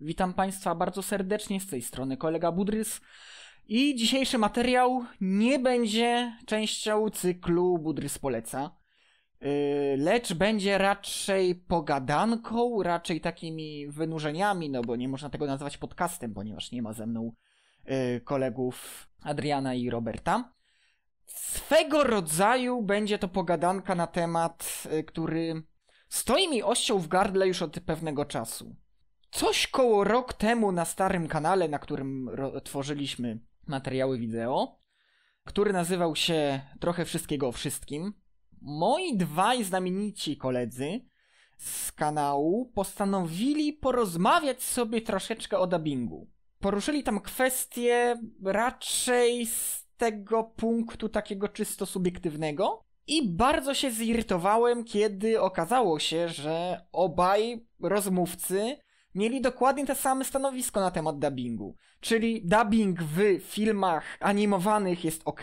Witam Państwa bardzo serdecznie z tej strony kolega Budrys. I dzisiejszy materiał nie będzie częścią cyklu Budrys Poleca, y, lecz będzie raczej pogadanką, raczej takimi wynurzeniami, no bo nie można tego nazwać podcastem, ponieważ nie ma ze mną y, kolegów Adriana i Roberta. Swego rodzaju będzie to pogadanka na temat, y, który stoi mi ością w gardle już od pewnego czasu coś koło rok temu na starym kanale, na którym tworzyliśmy materiały wideo, który nazywał się Trochę Wszystkiego o Wszystkim, moi dwaj znamienici koledzy z kanału postanowili porozmawiać sobie troszeczkę o dubbingu. Poruszyli tam kwestie raczej z tego punktu takiego czysto subiektywnego, i bardzo się zirytowałem, kiedy okazało się, że obaj rozmówcy mieli dokładnie to same stanowisko na temat dubbingu. Czyli dubbing w filmach animowanych jest ok,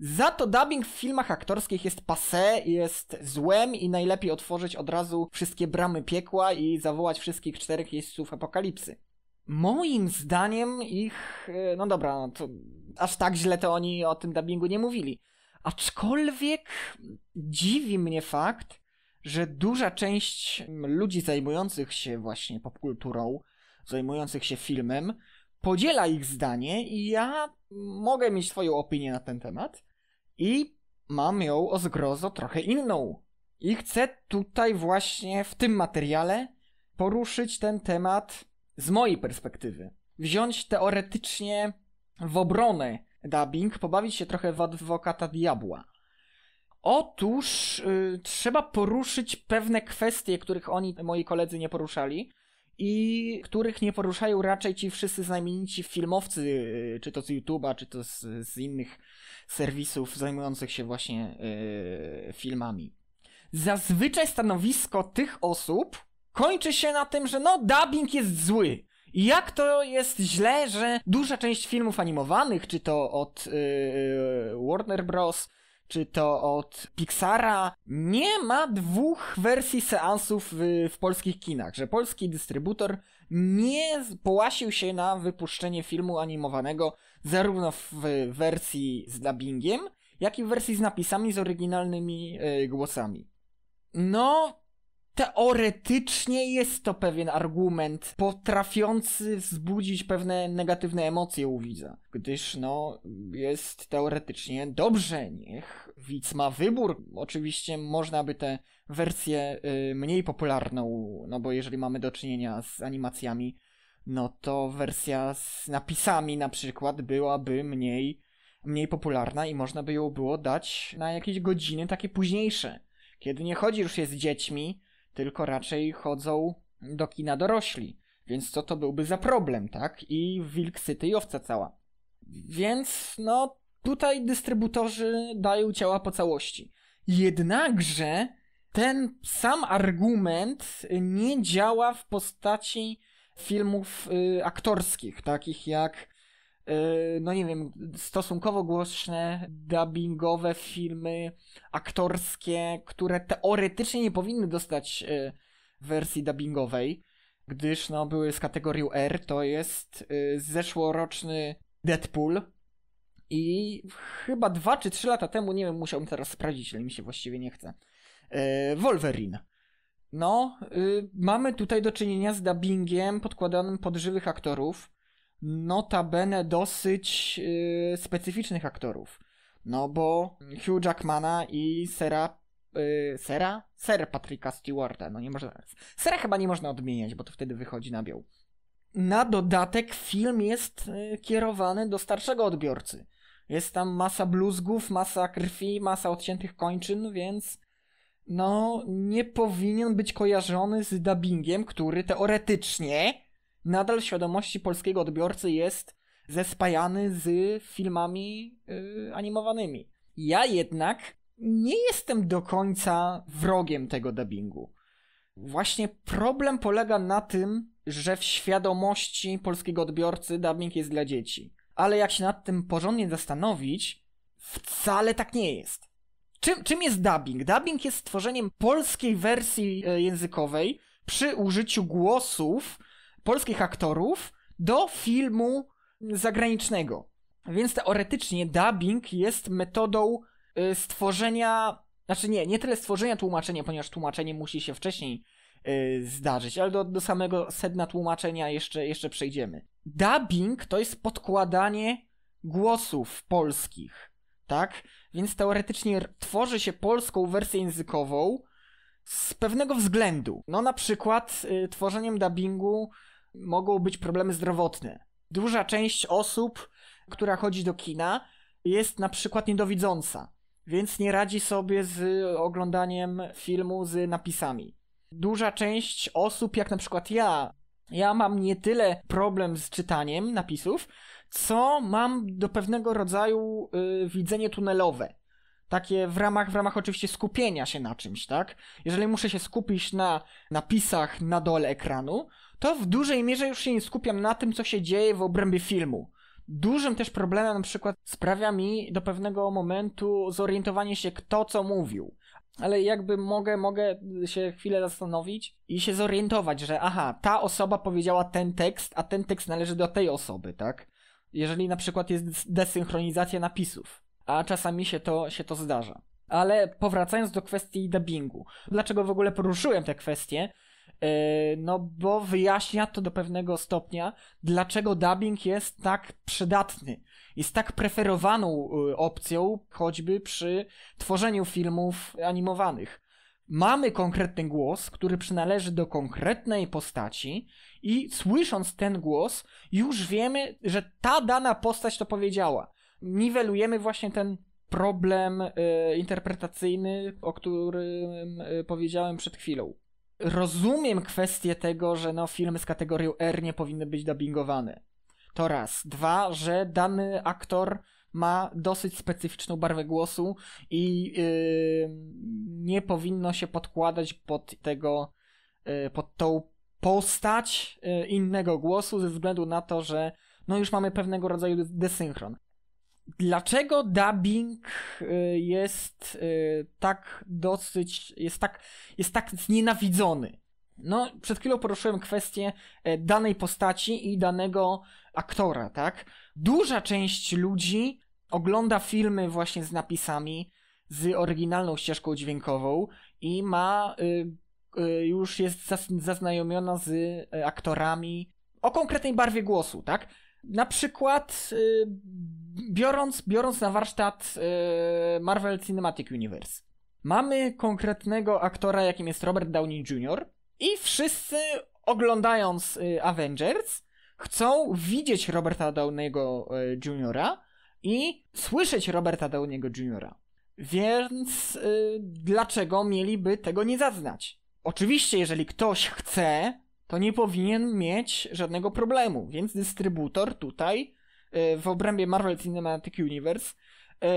za to dubbing w filmach aktorskich jest passe, jest złem i najlepiej otworzyć od razu wszystkie bramy piekła i zawołać wszystkich czterech jeźdźców apokalipsy. Moim zdaniem ich, e, no dobra, no to aż tak źle to oni o tym dubbingu nie mówili. Aczkolwiek dziwi mnie fakt, że duża część ludzi zajmujących się właśnie popkulturą, zajmujących się filmem, podziela ich zdanie i ja mogę mieć swoją opinię na ten temat i mam ją o zgrozo trochę inną. I chcę tutaj właśnie w tym materiale poruszyć ten temat z mojej perspektywy. Wziąć teoretycznie w obronę dubbing, pobawić się trochę w adwokata diabła. Otóż y, trzeba poruszyć pewne kwestie, których oni, moi koledzy, nie poruszali i których nie poruszają raczej ci wszyscy znamienici filmowcy, y, czy to z YouTube'a, czy to z, z, innych serwisów zajmujących się właśnie y, filmami. Zazwyczaj stanowisko tych osób kończy się na tym, że no, dubbing jest zły. I jak to jest źle, że duża część filmów animowanych, czy to od y, Warner Bros., czy to od Pixara, nie ma dwóch wersji seansów w, w polskich kinach, że polski dystrybutor nie połasił się na wypuszczenie filmu animowanego zarówno w wersji z dubbingiem, jak i w wersji z napisami z oryginalnymi y, głosami. No, teoretycznie jest to pewien argument potrafiący wzbudzić pewne negatywne emocje u widza, gdyż no jest teoretycznie dobrze, niech widz ma wybór. Oczywiście można by tę wersję y, mniej popularną, no bo jeżeli mamy do czynienia z animacjami, no to wersja z napisami na przykład byłaby mniej mniej popularna i można by ją było dać na jakieś godziny takie późniejsze. Kiedy nie chodzi już się z dziećmi, tylko raczej chodzą do kina dorośli. Więc co to byłby za problem, tak? I wilk syty i owca cała. Więc no, tutaj dystrybutorzy dają ciała po całości. Jednakże ten sam argument nie działa w postaci filmów y, aktorskich, takich jak E, no nie wiem, stosunkowo głośne dubbingowe filmy aktorskie, które teoretycznie nie powinny dostać e, wersji dubbingowej, gdyż no, były z kategorii R, to jest e, zeszłoroczny Deadpool. I chyba dwa czy trzy lata temu, nie wiem, musiałbym teraz sprawdzić, ale mi się właściwie nie chce. Wolverine. No, y, mamy tutaj do czynienia z dubbingiem podkładanym pod żywych aktorów notabene dosyć yy, specyficznych aktorów. No bo Hugh Jackmana i Sera. Yy, Sera? Ser Patricka Stewarta. No nie można. Sera chyba nie można odmieniać, bo to wtedy wychodzi nabiał. Na dodatek film jest yy, kierowany do starszego odbiorcy. Jest tam masa bluzgów, masa krwi, masa odciętych kończyn, więc no nie powinien być kojarzony z dubbingiem, który teoretycznie nadal w świadomości polskiego odbiorcy jest zespajany z filmami yy, animowanymi. Ja jednak nie jestem do końca wrogiem tego dubbingu. Właśnie problem polega na tym, że w świadomości polskiego odbiorcy dubbing jest dla dzieci. Ale jak się nad tym porządnie zastanowić, wcale tak nie jest. Czym, czym jest dubbing? Dubbing jest stworzeniem polskiej wersji y, językowej przy użyciu głosów polskich aktorów do filmu zagranicznego. Więc teoretycznie dubbing jest metodą y, stworzenia, znaczy nie, nie tyle stworzenia tłumaczenia, ponieważ tłumaczenie musi się wcześniej y, zdarzyć, ale do, do samego sedna tłumaczenia jeszcze, jeszcze przejdziemy. Dubbing to jest podkładanie głosów polskich, tak? Więc teoretycznie tworzy się polską wersję językową z pewnego względu. No na przykład y, tworzeniem dubbingu mogą być problemy zdrowotne. Duża część osób, która chodzi do kina, jest na przykład niedowidząca, więc nie radzi sobie z oglądaniem filmu z napisami. Duża część osób, jak na przykład ja, ja mam nie tyle problem z czytaniem napisów, co mam do pewnego rodzaju y, widzenie tunelowe. Takie w ramach, w ramach oczywiście skupienia się na czymś, tak? Jeżeli muszę się skupić na napisach na dole ekranu, to w dużej mierze już się nie skupiam na tym, co się dzieje w obrębie filmu. Dużym też problemem na przykład sprawia mi do pewnego momentu zorientowanie się, kto co mówił. Ale jakby mogę, mogę się chwilę zastanowić i się zorientować, że aha, ta osoba powiedziała ten tekst, a ten tekst należy do tej osoby, tak? Jeżeli na przykład jest desynchronizacja napisów, a czasami się to, się to zdarza. Ale powracając do kwestii dubbingu, dlaczego w ogóle poruszyłem tę kwestię? E, no bo wyjaśnia to do pewnego stopnia, dlaczego dubbing jest tak przydatny. Jest tak preferowaną e, opcją, choćby przy tworzeniu filmów animowanych. Mamy konkretny głos, który przynależy do konkretnej postaci, i słysząc ten głos, już wiemy, że ta dana postać to powiedziała. Niwelujemy właśnie ten problem e, interpretacyjny, o którym powiedziałem przed chwilą rozumiem kwestię tego, że no, filmy z kategorią R nie powinny być dubbingowane. To raz. Dwa, że dany aktor ma dosyć specyficzną barwę głosu i yy, nie powinno się podkładać pod tego, yy, pod tą postać yy, innego głosu ze względu na to, że no już mamy pewnego rodzaju desynchron dlaczego dubbing y, jest y, tak dosyć, jest tak, jest tak znienawidzony? No, przed chwilą poruszyłem kwestię e, danej postaci i danego aktora, tak? Duża część ludzi ogląda filmy właśnie z napisami, z oryginalną ścieżką dźwiękową i ma, y, y, już jest zaznajomiona z e, aktorami o konkretnej barwie głosu, tak? Na przykład y, biorąc, biorąc na warsztat y, Marvel Cinematic Universe, mamy konkretnego aktora, jakim jest Robert Downey Jr. i wszyscy oglądając y, Avengers chcą widzieć Roberta Downey'ego y, Jr. i słyszeć Roberta Downey'ego Jr. Więc dlaczego mieliby tego nie zaznać? Oczywiście, jeżeli ktoś chce, to nie powinien mieć żadnego problemu, więc dystrybutor tutaj E, w obrębie Marvel Cinematic Universe e,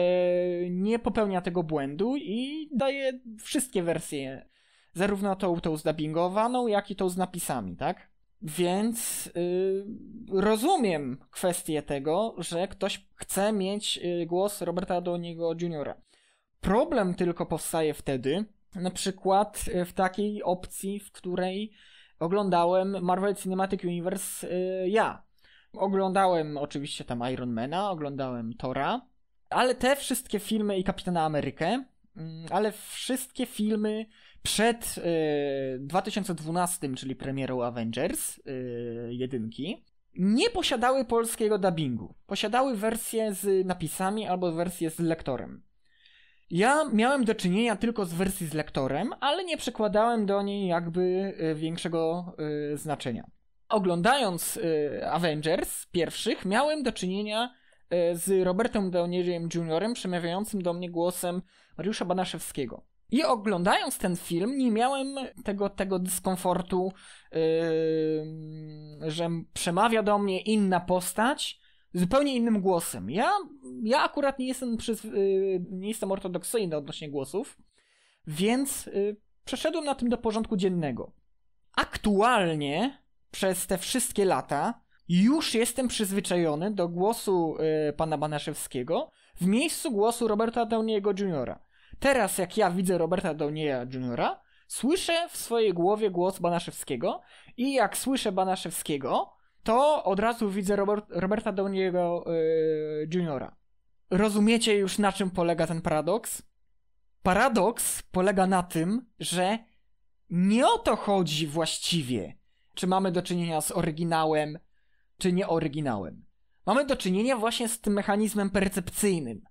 nie popełnia tego błędu i daje wszystkie wersje, zarówno tą, tą zdubbingowaną, jak i tą z napisami, tak? Więc y, rozumiem kwestię tego, że ktoś chce mieć y, głos Roberta Downey'ego Jr. Problem tylko powstaje wtedy, na przykład y, w takiej opcji, w której oglądałem Marvel Cinematic Universe ja, Oglądałem oczywiście tam Ironmana, oglądałem Tora, ale te wszystkie filmy i Kapitana Amerykę, mm, ale wszystkie filmy przed y, 2012, czyli premierą Avengers y, jedynki, nie posiadały polskiego dubbingu. Posiadały wersję z napisami albo wersję z lektorem. Ja miałem do czynienia tylko z wersji z lektorem, ale nie przykładałem do niej jakby y, większego y, znaczenia oglądając y, Avengers pierwszych, miałem do czynienia y, z Robertem Downierem Jr. przemawiającym do mnie głosem Mariusza Banaszewskiego. I oglądając ten film, nie miałem tego, tego dyskomfortu, yy, że przemawia do mnie inna postać zupełnie innym głosem. Ja, ja akurat nie jestem, przyz, yy, nie jestem ortodoksyjny odnośnie głosów, więc yy, przeszedłem na tym do porządku dziennego. Aktualnie przez te wszystkie lata już jestem przyzwyczajony do głosu y, pana Banaszewskiego w miejscu głosu Roberta Downiego Jr. Teraz jak ja widzę Roberta Downieja Jr., słyszę w swojej głowie głos Banaszewskiego i jak słyszę Banaszewskiego, to od razu widzę Robert, Roberta Downiego y, Jr. Rozumiecie już na czym polega ten paradoks? Paradoks polega na tym, że nie o to chodzi właściwie, czy mamy do czynienia z oryginałem, czy nie oryginałem. Mamy do czynienia właśnie z tym mechanizmem percepcyjnym.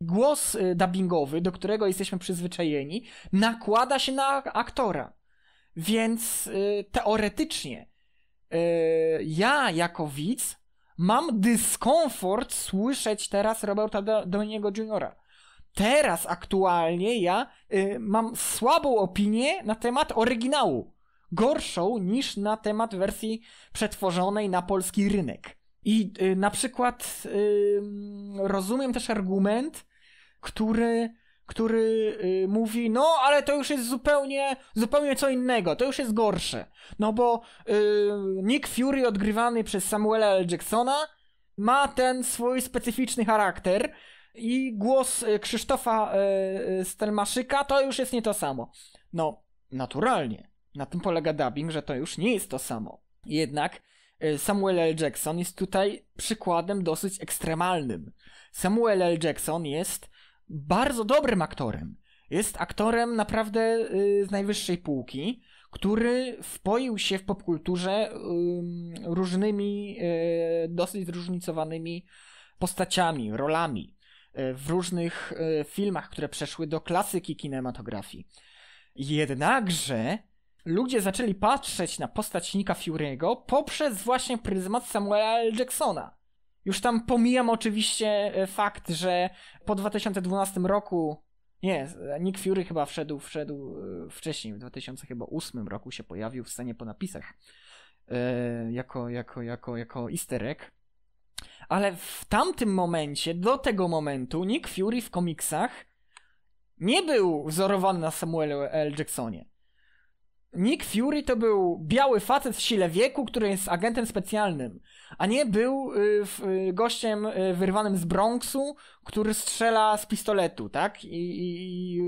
Głos y, dubbingowy, do którego jesteśmy przyzwyczajeni, nakłada się na aktora. Więc y, teoretycznie y, ja jako widz mam dyskomfort słyszeć teraz Roberta do, Jr. Juniora. Teraz aktualnie ja y, mam słabą opinię na temat oryginału gorszą niż na temat wersji przetworzonej na polski rynek. I y, na przykład y, rozumiem też argument, który, który y, mówi, no ale to już jest zupełnie, zupełnie co innego, to już jest gorsze. No bo y, Nick Fury odgrywany przez Samuela L. Jacksona ma ten swój specyficzny charakter i głos y, Krzysztofa y, Stelmaszyka to już jest nie to samo. No, naturalnie. Na tym polega dubbing, że to już nie jest to samo. Jednak y, Samuel L. Jackson jest tutaj przykładem dosyć ekstremalnym. Samuel L. Jackson jest bardzo dobrym aktorem. Jest aktorem naprawdę y, z najwyższej półki, który wpoił się w popkulturze różnymi, y, dosyć zróżnicowanymi postaciami, rolami w różnych filmach, które przeszły do klasyki kinematografii. Jednakże ludzie zaczęli patrzeć na postać Nika Fury'ego poprzez właśnie pryzmat Samuela L. Jacksona. Już tam pomijam oczywiście e, fakt, że po 2012 roku nie, Nick Fury chyba wszedł, wszedł e, wcześniej, w 2008 roku się pojawił w scenie po napisach. E, jako, jako, jako, jako easter egg. Ale w tamtym momencie, do tego momentu, Nick Fury w komiksach nie był wzorowany na Samuelu L. Jacksonie. Nick Fury to był biały facet w sile wieku, który jest agentem specjalnym, a nie był y, y, gościem y, wyrwanym z Bronxu, który strzela z pistoletu, tak? I, i, i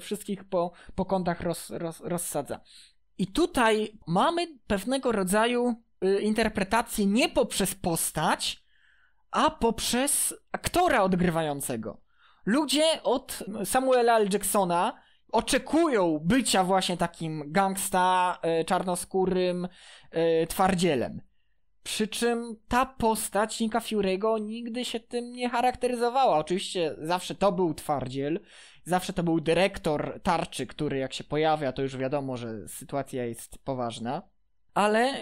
wszystkich po, po kątach roz, roz, rozsadza. I tutaj mamy pewnego rodzaju interpretację nie poprzez postać, a poprzez aktora odgrywającego. Ludzie od Samuela L. Jacksona oczekują bycia właśnie takim gangsta, e, czarnoskórym e, twardzielem. Przy czym ta postać Nika Fury'ego nigdy się tym nie charakteryzowała. Oczywiście zawsze to był twardziel, zawsze to był dyrektor tarczy, który jak się pojawia, to już wiadomo, że sytuacja jest poważna. Ale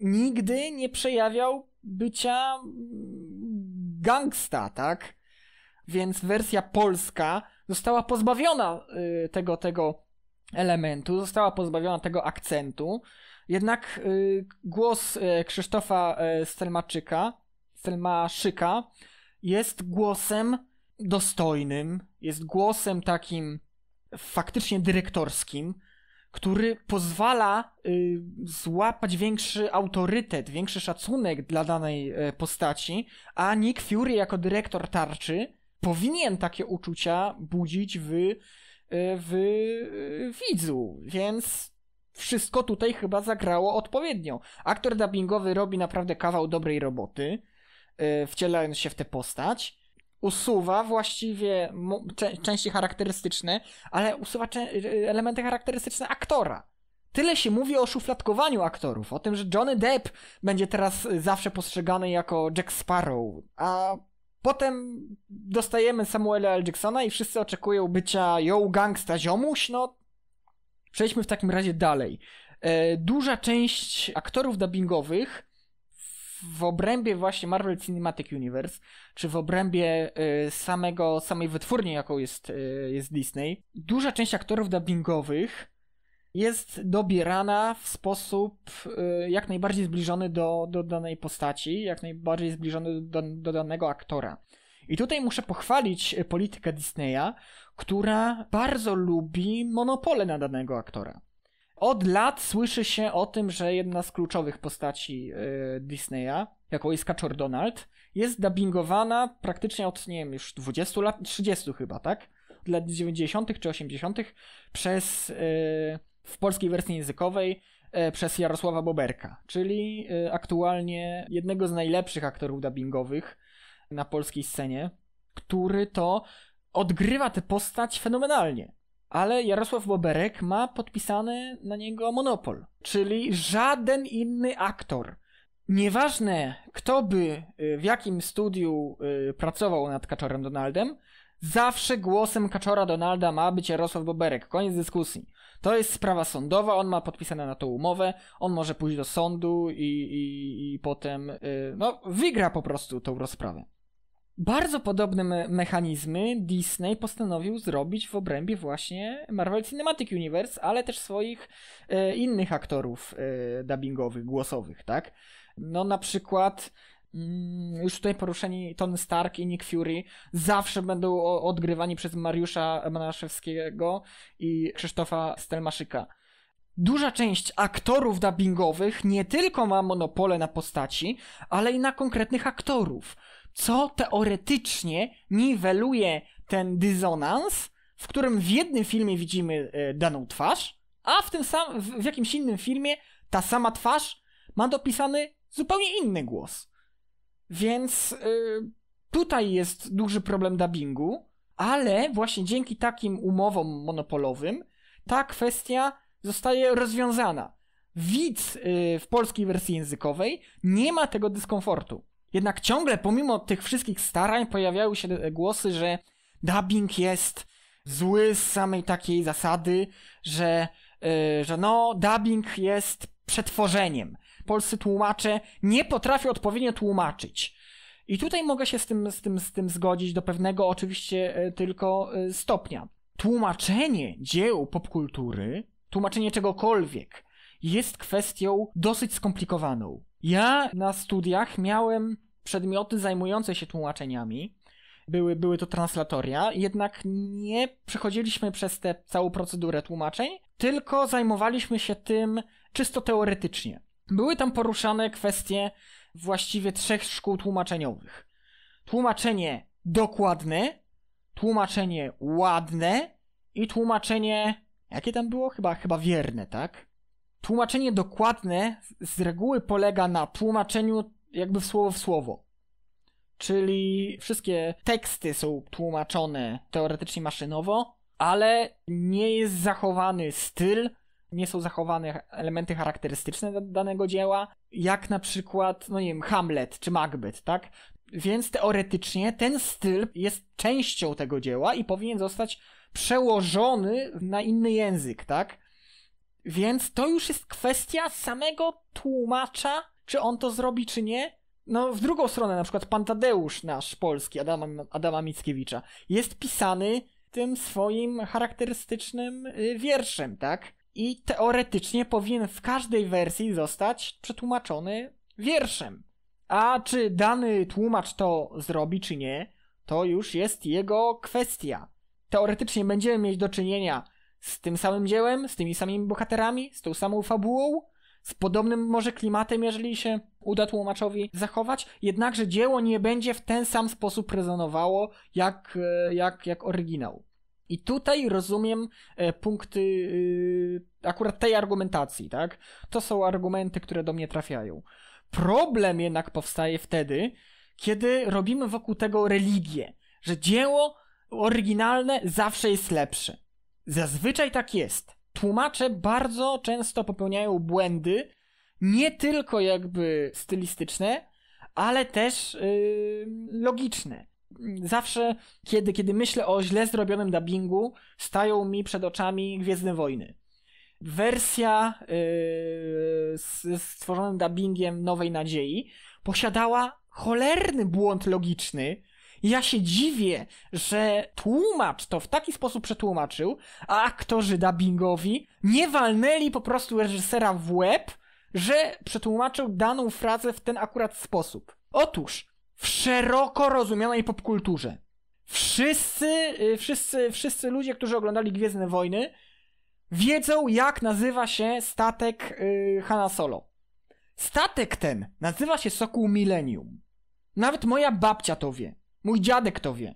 nigdy nie przejawiał bycia mm, gangsta, tak? Więc wersja polska została pozbawiona y, tego, tego elementu, została pozbawiona tego akcentu. Jednak y, głos y, Krzysztofa Stelmaczyka, Stelmaszyka jest głosem dostojnym, jest głosem takim faktycznie dyrektorskim, który pozwala złapać większy autorytet, większy szacunek dla danej postaci, a Nick Fury jako dyrektor tarczy powinien takie uczucia budzić w, e, w e, widzu, więc wszystko tutaj chyba zagrało odpowiednio. Aktor dubbingowy robi naprawdę kawał dobrej roboty, e, wcielając się w tę postać. Usuwa właściwie części charakterystyczne, ale usuwa elementy charakterystyczne aktora. Tyle się mówi o szufladkowaniu aktorów, o tym, że Johnny Depp będzie teraz zawsze postrzegany jako Jack Sparrow, a Potem dostajemy Samuela L. Jacksona i wszyscy oczekują bycia yo gangsta ziomuś, no przejdźmy w takim razie dalej. E, duża część aktorów dubbingowych w obrębie właśnie Marvel Cinematic Universe, czy w obrębie e, samego, samej wytwórni, jaką jest, e, jest Disney, duża część aktorów dubbingowych jest dobierana w sposób y, jak najbardziej zbliżony do, do danej postaci, jak najbardziej zbliżony do, do danego aktora. I tutaj muszę pochwalić y, politykę Disneya, która bardzo lubi monopole na danego aktora. Od lat słyszy się o tym, że jedna z kluczowych postaci y, Disneya, jaką jest Kaczor Donald, jest dubbingowana praktycznie od, nie wiem, już 20 lat, 30 chyba, tak? Od lat 90. czy 80. przez. Yy w polskiej wersji językowej e, przez Jarosława Boberka, czyli e, aktualnie jednego z najlepszych aktorów dubbingowych na polskiej scenie, który to odgrywa tę postać fenomenalnie. Ale Jarosław Boberek ma podpisany na niego monopol, czyli żaden inny aktor. Nieważne, kto by e, w jakim studiu pracował nad Kaczorem Donaldem, Zawsze głosem kaczora Donalda ma być Jarosław Boberek. Koniec dyskusji. To jest sprawa sądowa, on ma podpisane na to umowę, on może pójść do sądu i, i, i potem yy, no, wygra po prostu tą rozprawę. Bardzo podobne mechanizmy Disney postanowił zrobić w obrębie właśnie Marvel Cinematic Universe, ale też swoich e, innych aktorów e, dubbingowych, głosowych, tak? No na przykład Mm, już tutaj poruszeni Tony Stark i Nick Fury zawsze będą odgrywani przez Mariusza Manaszewskiego i Krzysztofa Stelmaszyka. Duża część aktorów dubbingowych nie tylko ma monopole na postaci, ale i na konkretnych aktorów, co teoretycznie niweluje ten dysonans, w którym w jednym filmie widzimy e, daną twarz, a w tym sam, w jakimś innym filmie ta sama twarz ma dopisany zupełnie inny głos. Więc y, tutaj jest duży problem dubbingu, ale właśnie dzięki takim umowom monopolowym ta kwestia zostaje rozwiązana. Widz y, w polskiej wersji językowej nie ma tego dyskomfortu. Jednak ciągle, pomimo tych wszystkich starań, pojawiały się głosy, że dubbing jest zły z samej takiej zasady, że, y, że no, dubbing jest przetworzeniem polscy tłumacze nie potrafią odpowiednio tłumaczyć. I tutaj mogę się z tym, z tym, z tym zgodzić do pewnego oczywiście e, tylko e, stopnia. Tłumaczenie dzieł popkultury, tłumaczenie czegokolwiek, jest kwestią dosyć skomplikowaną. Ja na studiach miałem przedmioty zajmujące się tłumaczeniami. Były, były to translatoria, jednak nie przechodziliśmy przez tę całą procedurę tłumaczeń, tylko zajmowaliśmy się tym czysto teoretycznie. Były tam poruszane kwestie właściwie trzech szkół tłumaczeniowych. Tłumaczenie dokładne, tłumaczenie ładne i tłumaczenie. Jakie tam było? Chyba, chyba wierne, tak? Tłumaczenie dokładne z reguły polega na tłumaczeniu jakby w słowo w słowo. Czyli wszystkie teksty są tłumaczone teoretycznie maszynowo, ale nie jest zachowany styl, nie są zachowane elementy charakterystyczne danego dzieła, jak na przykład, no nie wiem, Hamlet czy Macbeth, tak? Więc teoretycznie ten styl jest częścią tego dzieła i powinien zostać przełożony na inny język, tak? Więc to już jest kwestia samego tłumacza, czy on to zrobi, czy nie. No, w drugą stronę, na przykład Pantadeusz nasz polski, Adama, Adama Mickiewicza, jest pisany tym swoim charakterystycznym y, wierszem, tak? i teoretycznie powinien w każdej wersji zostać przetłumaczony wierszem. A czy dany tłumacz to zrobi, czy nie, to już jest jego kwestia. Teoretycznie będziemy mieć do czynienia z tym samym dziełem, z tymi samymi bohaterami, z tą samą fabułą, z podobnym może klimatem, jeżeli się uda tłumaczowi zachować, jednakże dzieło nie będzie w ten sam sposób rezonowało jak, e, jak, jak oryginał. I tutaj rozumiem e, punkty e, akurat tej argumentacji, tak? To są argumenty, które do mnie trafiają. Problem jednak powstaje wtedy, kiedy robimy wokół tego religię, że dzieło oryginalne zawsze jest lepsze. Zazwyczaj tak jest. Tłumacze bardzo często popełniają błędy, nie tylko jakby stylistyczne, ale też yy, logiczne zawsze, kiedy, kiedy myślę o źle zrobionym dubbingu, stają mi przed oczami Gwiezdne Wojny. Wersja yy, z stworzonym dubbingiem Nowej Nadziei posiadała cholerny błąd logiczny. Ja się dziwię, że tłumacz to w taki sposób przetłumaczył, a aktorzy dubbingowi nie walnęli po prostu reżysera w łeb, że przetłumaczył daną frazę w ten akurat sposób. Otóż w szeroko rozumianej popkulturze. Wszyscy, y, wszyscy, wszyscy ludzie, którzy oglądali Gwiezdne Wojny, wiedzą, jak nazywa się statek yy, Hanna Solo. Statek ten nazywa się Sokół Millennium. Nawet moja babcia to wie. Mój dziadek to wie.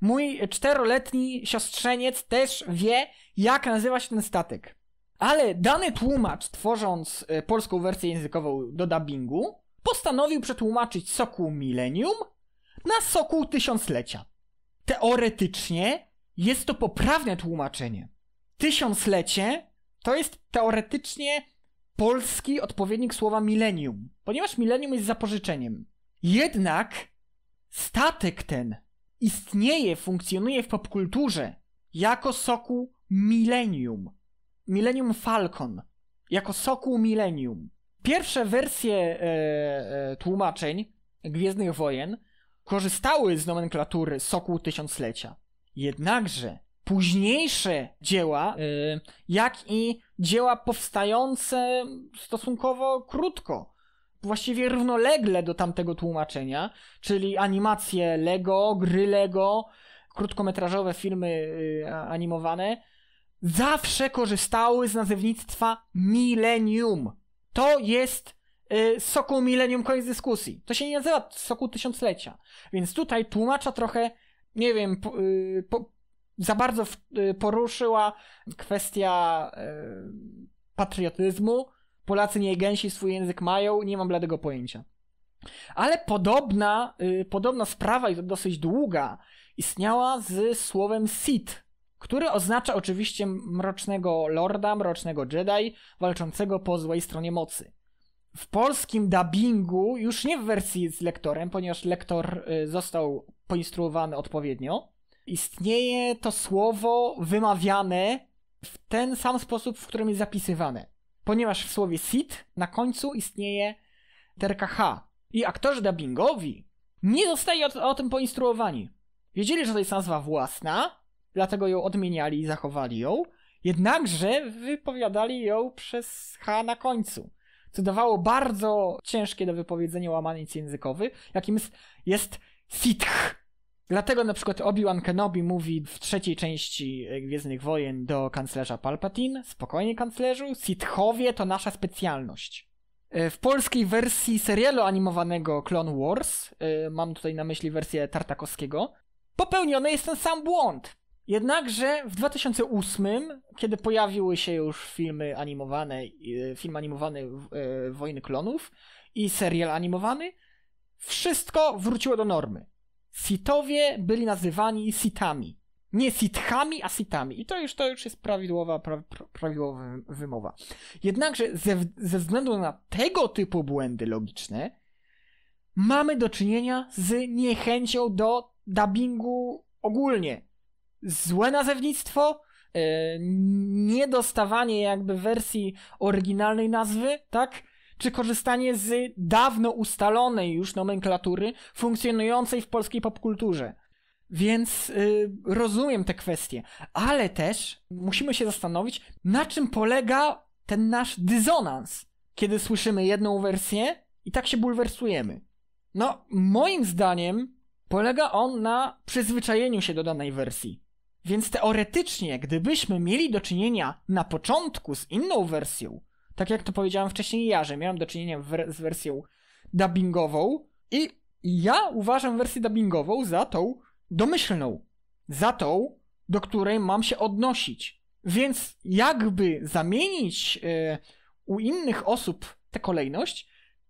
Mój czteroletni siostrzeniec też wie, jak nazywa się ten statek. Ale dany tłumacz, tworząc y, polską wersję językową do dubbingu, postanowił przetłumaczyć soku milenium na soku tysiąclecia. Teoretycznie jest to poprawne tłumaczenie. Tysiąclecie to jest teoretycznie polski odpowiednik słowa milenium, ponieważ milenium jest zapożyczeniem. Jednak statek ten istnieje, funkcjonuje w popkulturze jako soku milenium. Millennium Falcon. Jako soku milenium. Pierwsze wersje e, e, tłumaczeń Gwiezdnych Wojen korzystały z nomenklatury Sokół Tysiąclecia. Jednakże późniejsze dzieła, e, jak i dzieła powstające stosunkowo krótko, właściwie równolegle do tamtego tłumaczenia, czyli animacje Lego, gry Lego, krótkometrażowe filmy e, animowane, zawsze korzystały z nazewnictwa Millennium to jest y, soku milenium koniec dyskusji. To się nie nazywa soku tysiąclecia. Więc tutaj tłumacza trochę, nie wiem, y, po, za bardzo w, y, poruszyła kwestia y, patriotyzmu. Polacy gęsi swój język mają, nie mam bladego pojęcia. Ale podobna, y, podobna sprawa, i to dosyć długa, istniała z słowem sit który oznacza oczywiście mrocznego lorda, mrocznego Jedi, walczącego po złej stronie mocy. W polskim dubbingu, już nie w wersji z lektorem, ponieważ lektor y, został poinstruowany odpowiednio, istnieje to słowo wymawiane w ten sam sposób, w którym jest zapisywane. Ponieważ w słowie sit na końcu istnieje terka H. I aktorzy dubbingowi nie zostali o, o tym poinstruowani. Wiedzieli, że to jest nazwa własna, dlatego ją odmieniali i zachowali ją, jednakże wypowiadali ją przez H na końcu, co dawało bardzo ciężkie do wypowiedzenia łamaniec językowy, jakim jest sitch. Dlatego na przykład Obi-Wan Kenobi mówi w trzeciej części e, Gwiezdnych Wojen do kanclerza Palpatine, spokojnie kanclerzu, sitchowie to nasza specjalność. E, w polskiej wersji serialu animowanego Clone Wars, e, mam tutaj na myśli wersję Tartakowskiego, popełniony jest ten sam błąd. Jednakże w 2008, kiedy pojawiły się już filmy animowane, e, film animowany e, Wojny Klonów i serial animowany, wszystko wróciło do normy. Sitowie byli nazywani sitami. Nie sithami, a sitami. I to już, to już jest prawidłowa, pra, prawidłowa wymowa. Jednakże ze, ze względu na tego typu błędy logiczne, mamy do czynienia z niechęcią do dubbingu ogólnie złe nazewnictwo, e, niedostawanie jakby wersji oryginalnej nazwy, tak? Czy korzystanie z dawno ustalonej już nomenklatury funkcjonującej w polskiej popkulturze. Więc y, rozumiem te kwestie, ale też musimy się zastanowić, na czym polega ten nasz dysonans, kiedy słyszymy jedną wersję i tak się bulwersujemy. No, moim zdaniem polega on na przyzwyczajeniu się do danej wersji. Więc teoretycznie, gdybyśmy mieli do czynienia na początku z inną wersją, tak jak to powiedziałem wcześniej ja, że miałem do czynienia z wersją dubbingową i ja uważam wersję dubbingową za tą domyślną, za tą, do której mam się odnosić. Więc jakby zamienić y, u innych osób tę kolejność,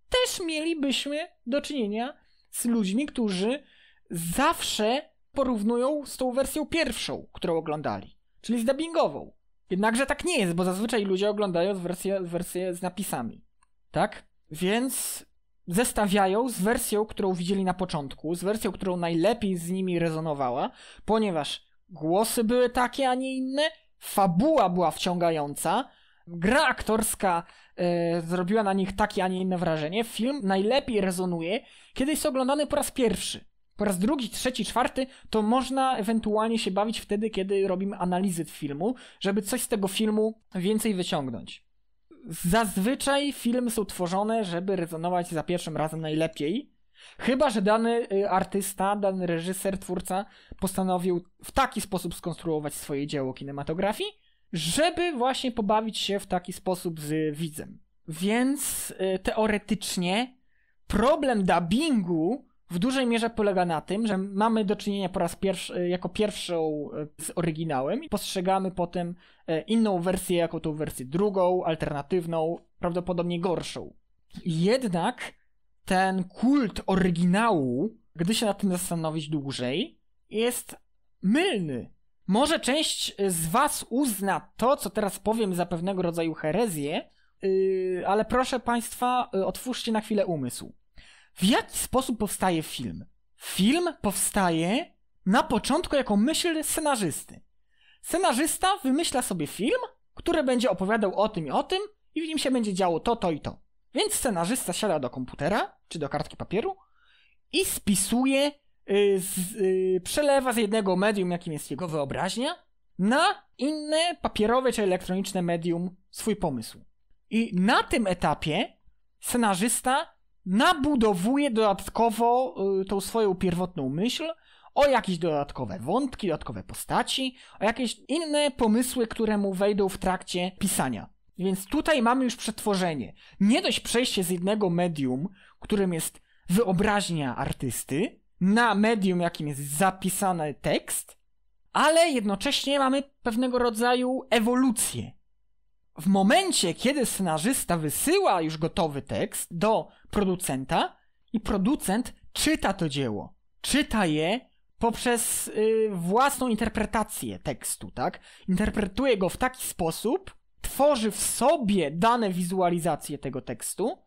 też mielibyśmy do czynienia z ludźmi, którzy zawsze porównują z tą wersją pierwszą, którą oglądali, czyli z dubbingową. Jednakże tak nie jest, bo zazwyczaj ludzie oglądają wersję, wersję z napisami. Tak? Więc zestawiają z wersją, którą widzieli na początku, z wersją, którą najlepiej z nimi rezonowała, ponieważ głosy były takie, a nie inne, fabuła była wciągająca, gra aktorska e, zrobiła na nich takie, a nie inne wrażenie. Film najlepiej rezonuje, kiedy jest oglądany po raz pierwszy po raz drugi, trzeci, czwarty, to można ewentualnie się bawić wtedy, kiedy robimy analizy filmu, żeby coś z tego filmu więcej wyciągnąć. Zazwyczaj filmy są tworzone, żeby rezonować za pierwszym razem najlepiej, Chyba, że dany y, artysta, dany reżyser, twórca postanowił w taki sposób skonstruować swoje dzieło kinematografii, żeby właśnie pobawić się w taki sposób z widzem. Więc y, teoretycznie problem dubbingu w dużej mierze polega na tym, że mamy do czynienia po raz pierwszy, e, jako pierwszą e, z oryginałem i postrzegamy potem e, inną wersję jako tą wersję drugą, alternatywną, prawdopodobnie gorszą. Jednak ten kult oryginału, gdy się nad tym zastanowić dłużej, jest mylny. Może część z Was uzna to, co teraz powiem, za pewnego rodzaju herezję, yy, ale proszę Państwa, otwórzcie na chwilę umysł w jaki sposób powstaje film. Film powstaje na początku jako myśl scenarzysty. Scenarzysta wymyśla sobie film, który będzie opowiadał o tym i o tym, i w nim się będzie działo to, to i to. Więc scenarzysta siada do komputera, czy do kartki papieru i spisuje, yy, z, yy, przelewa z jednego medium, jakim jest jego wyobraźnia, na inne papierowe czy elektroniczne medium swój pomysł. I na tym etapie scenarzysta nabudowuje dodatkowo y, tą swoją pierwotną myśl o jakieś dodatkowe wątki, dodatkowe postaci, o jakieś inne pomysły, które mu wejdą w trakcie pisania. Więc tutaj mamy już przetworzenie. Nie dość przejście z jednego medium, którym jest wyobraźnia artysty, na medium, jakim jest zapisany tekst, ale jednocześnie mamy pewnego rodzaju ewolucję w momencie, kiedy scenarzysta wysyła już gotowy tekst do producenta i producent czyta to dzieło. Czyta je poprzez y, własną interpretację tekstu, tak? Interpretuje go w taki sposób, tworzy w sobie dane wizualizacje tego tekstu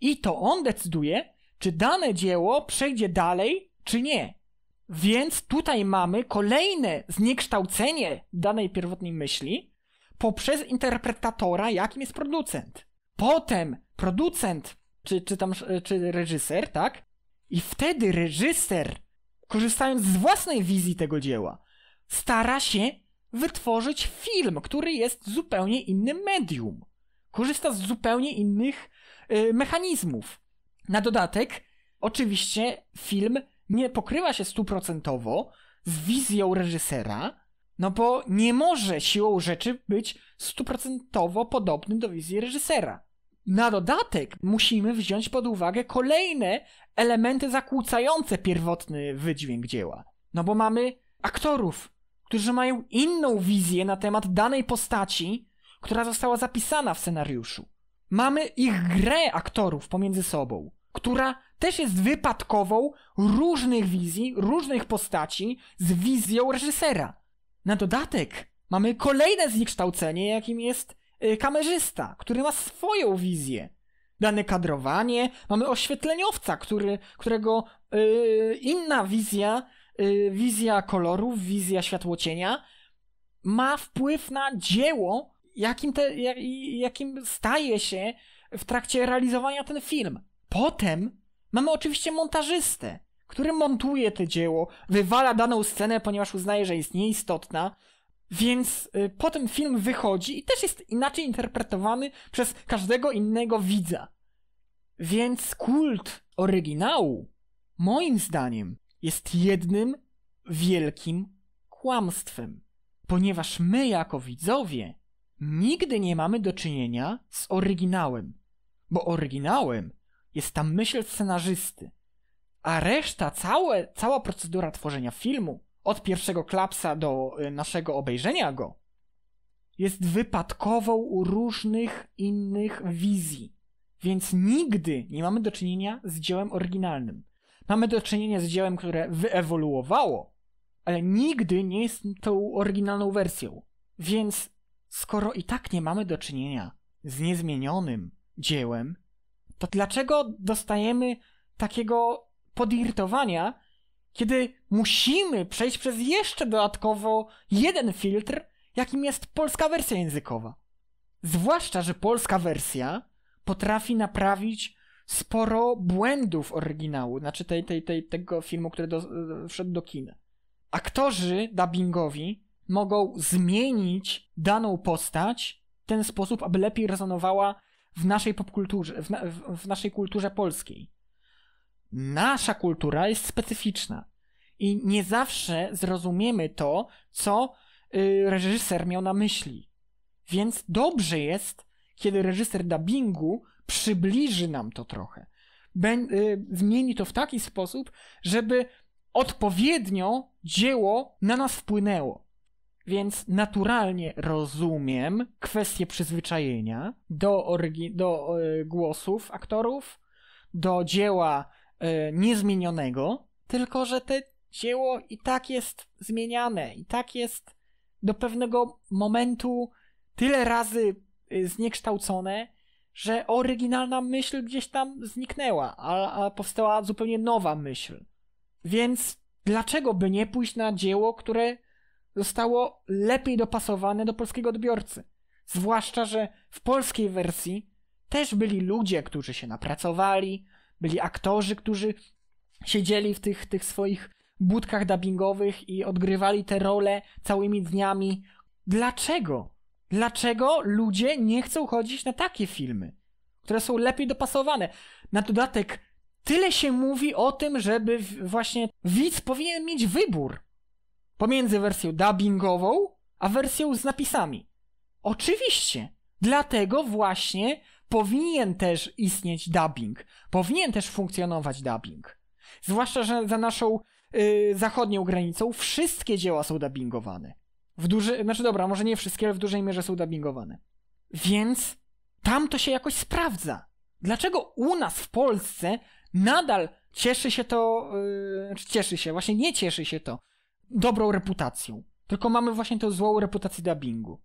i to on decyduje, czy dane dzieło przejdzie dalej, czy nie. Więc tutaj mamy kolejne zniekształcenie danej pierwotnej myśli, poprzez interpretatora, jakim jest producent. Potem producent, czy, czy tam, czy reżyser, tak? I wtedy reżyser, korzystając z własnej wizji tego dzieła, stara się wytworzyć film, który jest zupełnie innym medium. Korzysta z zupełnie innych y, mechanizmów. Na dodatek, oczywiście, film nie pokrywa się stuprocentowo z wizją reżysera, no bo nie może siłą rzeczy być stuprocentowo podobny do wizji reżysera. Na dodatek musimy wziąć pod uwagę kolejne elementy zakłócające pierwotny wydźwięk dzieła. No bo mamy aktorów, którzy mają inną wizję na temat danej postaci, która została zapisana w scenariuszu. Mamy ich grę aktorów pomiędzy sobą, która też jest wypadkową różnych wizji, różnych postaci z wizją reżysera. Na dodatek mamy kolejne zniekształcenie, jakim jest y, kamerzysta, który ma swoją wizję. Dane kadrowanie, mamy oświetleniowca, który, którego yy, inna wizja, yy, wizja kolorów, wizja światłocienia ma wpływ na dzieło, jakim, te, jakim staje się w trakcie realizowania ten film. Potem mamy oczywiście montażystę, który montuje to dzieło, wywala daną scenę, ponieważ uznaje, że jest nieistotna. Więc y, potem film wychodzi i też jest inaczej interpretowany przez każdego innego widza. Więc kult oryginału, moim zdaniem, jest jednym wielkim kłamstwem. Ponieważ my, jako widzowie, nigdy nie mamy do czynienia z oryginałem. Bo oryginałem jest ta myśl scenarzysty, a reszta, całe, cała procedura tworzenia filmu, od pierwszego klapsa do y, naszego obejrzenia go, jest wypadkową u różnych innych wizji. Więc nigdy nie mamy do czynienia z dziełem oryginalnym. Mamy do czynienia z dziełem, które wyewoluowało, ale nigdy nie jest tą oryginalną wersją. Więc skoro i tak nie mamy do czynienia z niezmienionym dziełem, to dlaczego dostajemy takiego podirytowania, kiedy musimy przejść przez jeszcze dodatkowo jeden filtr, jakim jest polska wersja językowa. Zwłaszcza, że polska wersja potrafi naprawić sporo błędów oryginału, znaczy tej, tej, tej, tego filmu, który do, wszedł do kina. Aktorzy dubbingowi mogą zmienić daną postać w ten sposób, aby lepiej rezonowała w naszej popkulturze, w, na, w, w naszej kulturze polskiej nasza kultura jest specyficzna i nie zawsze zrozumiemy to, co y, reżyser miał na myśli. Więc dobrze jest, kiedy reżyser dubbingu przybliży nam to trochę. Y, zmieni to w taki sposób, żeby odpowiednio dzieło na nas wpłynęło. Więc naturalnie rozumiem kwestię przyzwyczajenia do, do y, głosów aktorów, do dzieła E, niezmienionego, tylko że te dzieło i tak jest zmieniane, i tak jest do pewnego momentu tyle razy e, zniekształcone, że oryginalna myśl gdzieś tam zniknęła, a, a powstała zupełnie nowa myśl. Więc dlaczego by nie pójść na dzieło, które zostało lepiej dopasowane do polskiego odbiorcy? Zwłaszcza, że w polskiej wersji też byli ludzie, którzy się napracowali, byli aktorzy, którzy siedzieli w tych, tych swoich budkach dubbingowych i odgrywali te role całymi dniami. Dlaczego? Dlaczego ludzie nie chcą chodzić na takie filmy, które są lepiej dopasowane? Na dodatek, tyle się mówi o tym, żeby właśnie widz powinien mieć wybór pomiędzy wersją dubbingową, a wersją z napisami. Oczywiście. Dlatego właśnie powinien też istnieć dubbing. Powinien też funkcjonować dubbing. Zwłaszcza, że za naszą yy, zachodnią granicą wszystkie dzieła są dubbingowane. W duży, znaczy dobra, może nie wszystkie, ale w dużej mierze są dubbingowane. Więc tam to się jakoś sprawdza. Dlaczego u nas w Polsce nadal cieszy się to, yy, cieszy się, właśnie nie cieszy się to dobrą reputacją, tylko mamy właśnie tę złą reputację dubbingu.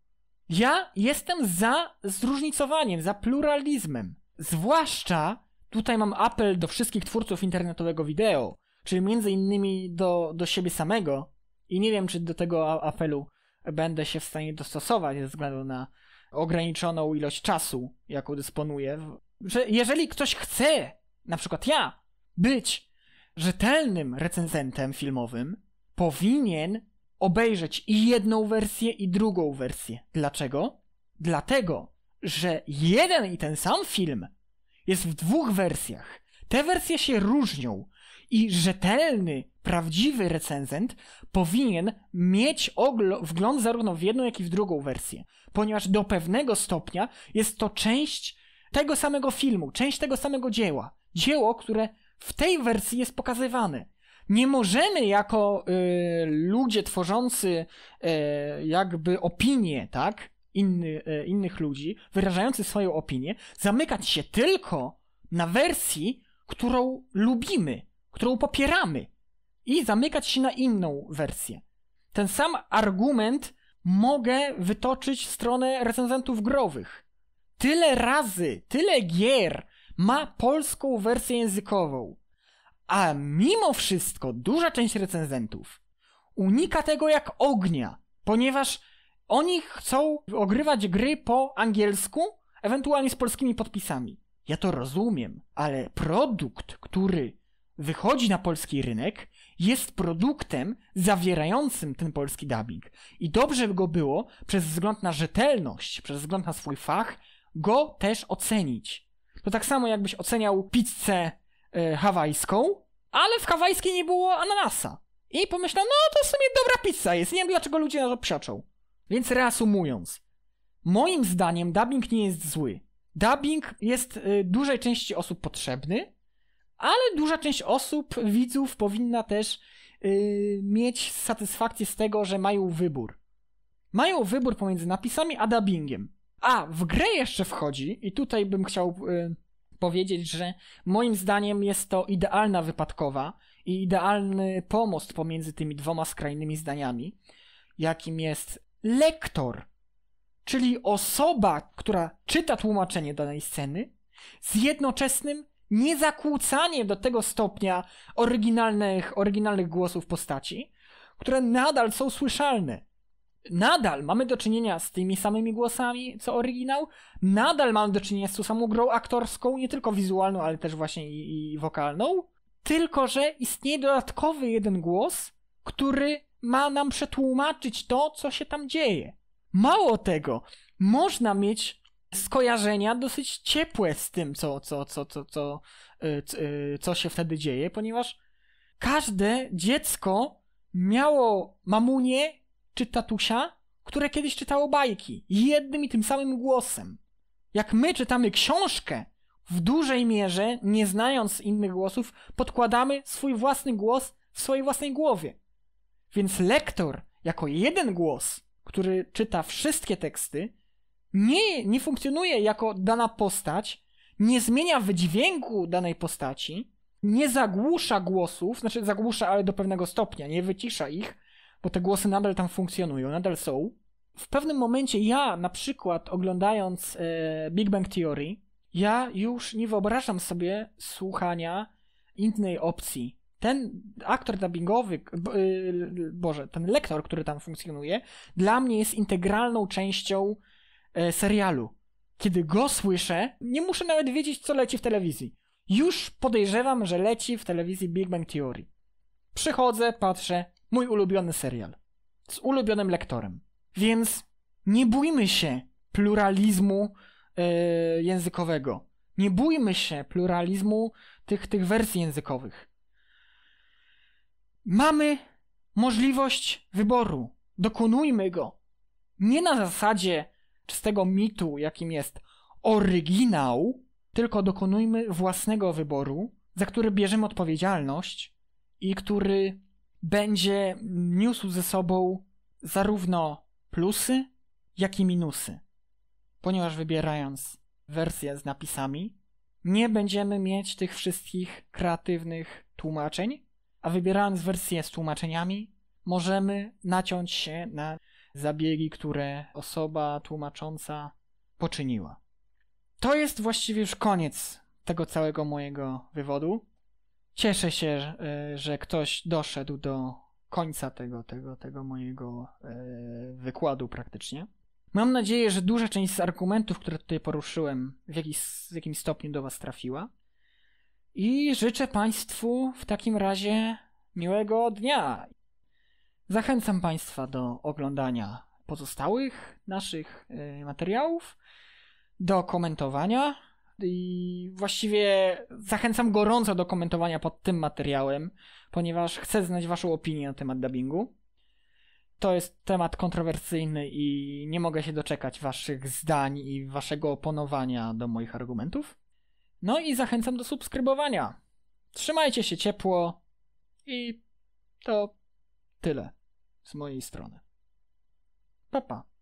Ja jestem za zróżnicowaniem, za pluralizmem. Zwłaszcza tutaj mam apel do wszystkich twórców internetowego wideo, czyli między innymi do, do siebie samego. I nie wiem, czy do tego apelu będę się w stanie dostosować ze względu na ograniczoną ilość czasu, jaką dysponuję. Że jeżeli ktoś chce, na przykład ja, być rzetelnym recenzentem filmowym, powinien obejrzeć i jedną wersję, i drugą wersję. Dlaczego? Dlatego, że jeden i ten sam film jest w dwóch wersjach. Te wersje się różnią i rzetelny, prawdziwy recenzent powinien mieć wgląd zarówno w jedną, jak i w drugą wersję, ponieważ do pewnego stopnia jest to część tego samego filmu, część tego samego dzieła. Dzieło, które w tej wersji jest pokazywane nie możemy jako y, ludzie tworzący y, jakby opinie, tak? Inny, y, innych ludzi, wyrażający swoją opinię, zamykać się tylko na wersji, którą lubimy, którą popieramy i zamykać się na inną wersję. Ten sam argument mogę wytoczyć w stronę recenzentów growych. Tyle razy, tyle gier ma polską wersję językową a mimo wszystko duża część recenzentów unika tego jak ognia, ponieważ oni chcą ogrywać gry po angielsku, ewentualnie z polskimi podpisami. Ja to rozumiem, ale produkt, który wychodzi na polski rynek, jest produktem zawierającym ten polski dubbing. I dobrze by go było, przez wzgląd na rzetelność, przez wzgląd na swój fach, go też ocenić. To tak samo jakbyś oceniał pizzę e, hawajską, ale w hawajskiej nie było ananasa. I pomyślałem, no to w sumie dobra pizza jest, nie wiem dlaczego ludzie na to przeczął. Więc reasumując, moim zdaniem dubbing nie jest zły. Dubbing jest y, dużej części osób potrzebny, ale duża część osób, widzów powinna też y, mieć satysfakcję z tego, że mają wybór. Mają wybór pomiędzy napisami a dubbingiem. A w grę jeszcze wchodzi, i tutaj bym chciał y, powiedzieć, że moim zdaniem jest to idealna wypadkowa i idealny pomost pomiędzy tymi dwoma skrajnymi zdaniami, jakim jest lektor, czyli osoba, która czyta tłumaczenie danej sceny, z jednoczesnym niezakłócaniem do tego stopnia oryginalnych, oryginalnych głosów postaci, które nadal są słyszalne nadal mamy do czynienia z tymi samymi głosami, co oryginał, nadal mamy do czynienia z tą samą grą aktorską, nie tylko wizualną, ale też właśnie i, i wokalną, tylko że istnieje dodatkowy jeden głos, który ma nam przetłumaczyć to, co się tam dzieje. Mało tego, można mieć skojarzenia dosyć ciepłe z tym, co, co, co, co, co, y, co, y, co się wtedy dzieje, ponieważ każde dziecko miało mamunię czy tatusia, które kiedyś czytało bajki jednym i tym samym głosem. Jak my czytamy książkę, w dużej mierze, nie znając innych głosów, podkładamy swój własny głos w swojej własnej głowie. Więc lektor, jako jeden głos, który czyta wszystkie teksty, nie, nie funkcjonuje jako dana postać, nie zmienia wydźwięku danej postaci, nie zagłusza głosów, znaczy zagłusza, ale do pewnego stopnia, nie wycisza ich, bo te głosy nadal tam funkcjonują, nadal są. W pewnym momencie ja, na przykład oglądając e, Big Bang Theory, ja już nie wyobrażam sobie słuchania innej opcji. Ten aktor dubbingowy, e, Boże, ten lektor, który tam funkcjonuje, dla mnie jest integralną częścią e, serialu. Kiedy go słyszę, nie muszę nawet wiedzieć, co leci w telewizji. Już podejrzewam, że leci w telewizji Big Bang Theory. Przychodzę, patrzę, Mój ulubiony serial. Z ulubionym lektorem. Więc nie bójmy się pluralizmu yy, językowego. Nie bójmy się pluralizmu tych, tych wersji językowych. Mamy możliwość wyboru. Dokonujmy go. Nie na zasadzie czystego mitu, jakim jest oryginał, tylko dokonujmy własnego wyboru, za który bierzemy odpowiedzialność i który będzie niósł ze sobą zarówno plusy, jak i minusy. Ponieważ wybierając wersję z napisami, nie będziemy mieć tych wszystkich kreatywnych tłumaczeń, a wybierając wersję z tłumaczeniami, możemy naciąć się na zabiegi, które osoba tłumacząca poczyniła. To jest właściwie już koniec tego całego mojego wywodu. Cieszę się, e, że ktoś doszedł do końca tego, tego, tego mojego e, wykładu praktycznie. Mam nadzieję, że duża część z argumentów, które tutaj poruszyłem, w, w jakimś stopniu do Was trafiła. I życzę Państwu w takim razie miłego dnia. Zachęcam Państwa do oglądania pozostałych naszych e, materiałów, do komentowania i właściwie zachęcam gorąco do komentowania pod tym materiałem, ponieważ chcę znać Waszą opinię na temat dubbingu. To jest temat kontrowersyjny i nie mogę się doczekać Waszych zdań i Waszego oponowania do moich argumentów. No i zachęcam do subskrybowania. Trzymajcie się ciepło i to tyle z mojej strony. Pa Pa.